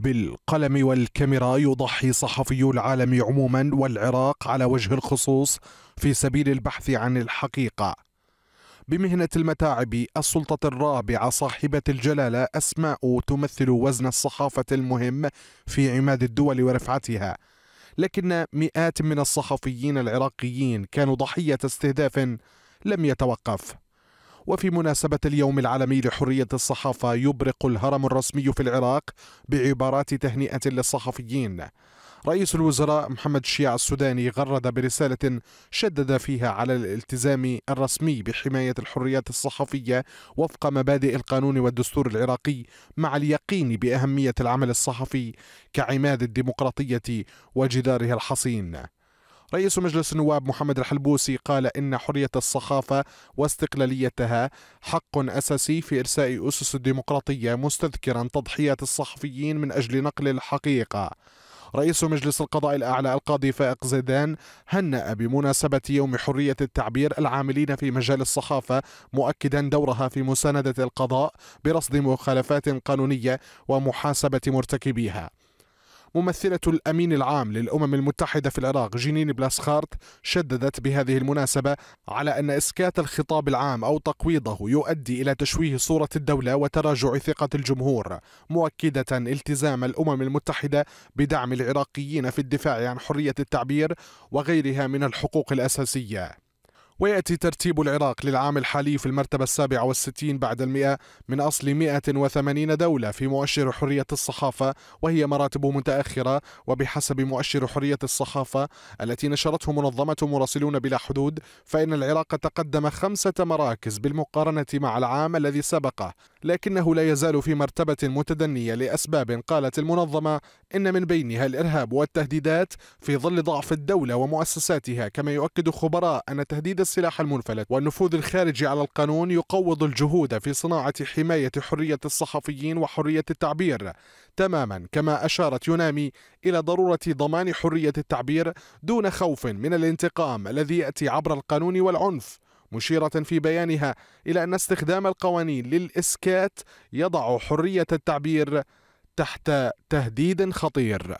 بالقلم والكاميرا يضحي صحفيو العالم عموما والعراق على وجه الخصوص في سبيل البحث عن الحقيقه بمهنة المتاعب السلطة الرابعة صاحبة الجلالة أسماء تمثل وزن الصحافة المهم في عماد الدول ورفعتها لكن مئات من الصحفيين العراقيين كانوا ضحية استهداف لم يتوقف وفي مناسبة اليوم العالمي لحرية الصحافة يبرق الهرم الرسمي في العراق بعبارات تهنئة للصحفيين رئيس الوزراء محمد الشيع السوداني غرد برسالة شدد فيها على الالتزام الرسمي بحماية الحريات الصحفية وفق مبادئ القانون والدستور العراقي مع اليقين بأهمية العمل الصحفي كعماد الديمقراطية وجدارها الحصين رئيس مجلس النواب محمد الحلبوسي قال إن حرية الصحافة واستقلاليتها حق أساسي في إرساء أسس الديمقراطية مستذكرا تضحيات الصحفيين من أجل نقل الحقيقة رئيس مجلس القضاء الأعلى القاضي فائق زيدان هنأ بمناسبة يوم حرية التعبير العاملين في مجال الصحافة مؤكدا دورها في مساندة القضاء برصد مخالفات قانونية ومحاسبة مرتكبيها ممثلة الأمين العام للأمم المتحدة في العراق جنين بلاسخارت شددت بهذه المناسبة على أن إسكات الخطاب العام أو تقويضه يؤدي إلى تشويه صورة الدولة وتراجع ثقة الجمهور مؤكدة التزام الأمم المتحدة بدعم العراقيين في الدفاع عن حرية التعبير وغيرها من الحقوق الأساسية ويأتي ترتيب العراق للعام الحالي في المرتبة السابعة والستين بعد المئة من أصل 180 دولة في مؤشر حرية الصحافة وهي مراتب متأخرة وبحسب مؤشر حرية الصحافة التي نشرته منظمة مراسلون بلا حدود فإن العراق تقدم خمسة مراكز بالمقارنة مع العام الذي سبقه لكنه لا يزال في مرتبة متدنية لأسباب قالت المنظمة إن من بينها الإرهاب والتهديدات في ظل ضعف الدولة ومؤسساتها كما يؤكد خبراء أن تهديد السلاح المنفلت والنفوذ الخارجي على القانون يقوض الجهود في صناعة حماية حرية الصحفيين وحرية التعبير تماما كما أشارت يونامي إلى ضرورة ضمان حرية التعبير دون خوف من الانتقام الذي يأتي عبر القانون والعنف مشيرة في بيانها إلى أن استخدام القوانين للإسكات يضع حرية التعبير تحت تهديد خطير